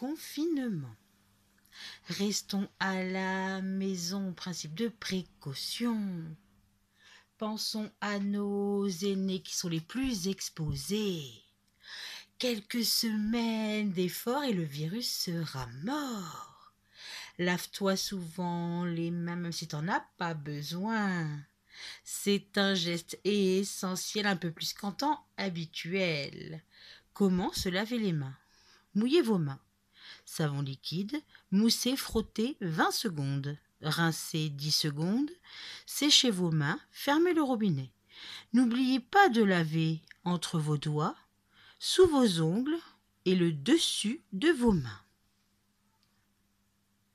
confinement. Restons à la maison, principe de précaution. Pensons à nos aînés qui sont les plus exposés. Quelques semaines d'efforts et le virus sera mort. Lave-toi souvent les mains même si n'en as pas besoin. C'est un geste essentiel un peu plus qu'en temps habituel. Comment se laver les mains Mouillez vos mains savon liquide, moussez, frottez 20 secondes, rincez 10 secondes, séchez vos mains, fermez le robinet. N'oubliez pas de laver entre vos doigts, sous vos ongles et le dessus de vos mains.